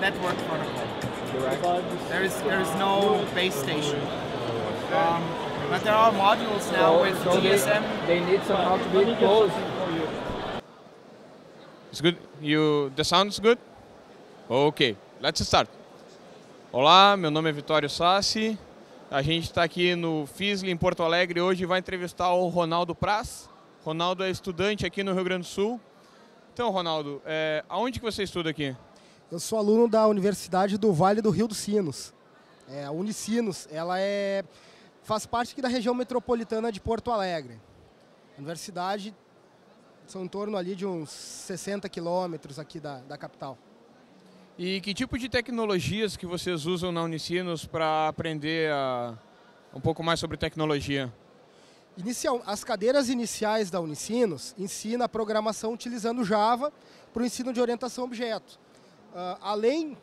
network protocol. There is there is no base station. Um, but there are modules now so, with so GSM. They, they need somehow to be closed. It's good. You the sound's good? Ok, let's start. Olá, meu nome é Vitório Sassi. A gente está aqui no FISL em Porto Alegre hoje vai entrevistar o Ronaldo Praz. Ronaldo é estudante aqui no Rio Grande do Sul. Então, Ronaldo, é, aonde que você estuda aqui? Eu sou aluno da Universidade do Vale do Rio dos Sinos. É, a Unicinos, ela é, faz parte aqui da região metropolitana de Porto Alegre. A universidade são em torno ali de uns 60 quilômetros aqui da, da capital. E que tipo de tecnologias que vocês usam na Unicinos para aprender a, ah, um pouco mais sobre tecnologia? Inicial, as cadeiras iniciais da Unicinos ensina a programação utilizando Java para o ensino de orientação a objeto. Uh, além,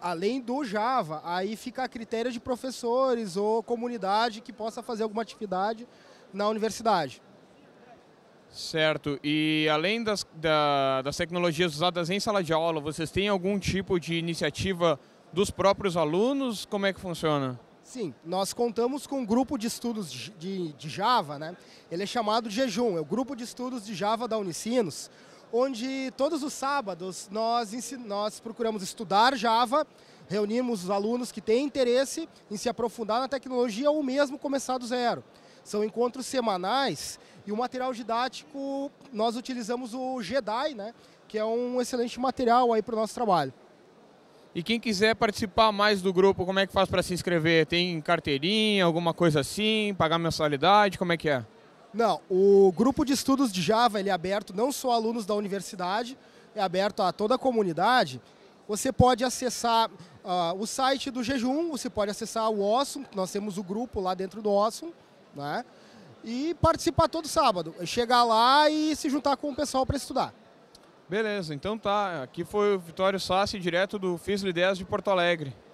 além do Java, aí fica a critério de professores ou comunidade que possa fazer alguma atividade na universidade. Certo. E além das, da, das tecnologias usadas em sala de aula, vocês têm algum tipo de iniciativa dos próprios alunos? Como é que funciona? Sim, nós contamos com um grupo de estudos de, de Java, né? Ele é chamado de Jejum, é o grupo de estudos de Java da Unicinos, onde todos os sábados nós, nós procuramos estudar Java, reunimos os alunos que têm interesse em se aprofundar na tecnologia ou mesmo começar do zero. São encontros semanais e o material didático nós utilizamos o Jedi, né, que é um excelente material aí para o nosso trabalho. E quem quiser participar mais do grupo, como é que faz para se inscrever? Tem carteirinha, alguma coisa assim, pagar mensalidade, como é que é? Não, o grupo de estudos de Java ele é aberto não só a alunos da universidade, é aberto a toda a comunidade. Você pode acessar uh, o site do Jejum, você pode acessar o Awesome. nós temos o grupo lá dentro do Awesome, né? E participar todo sábado. Chegar lá e se juntar com o pessoal para estudar. Beleza, então tá. Aqui foi o Vitório Sassi, direto do FISL 10 de Porto Alegre.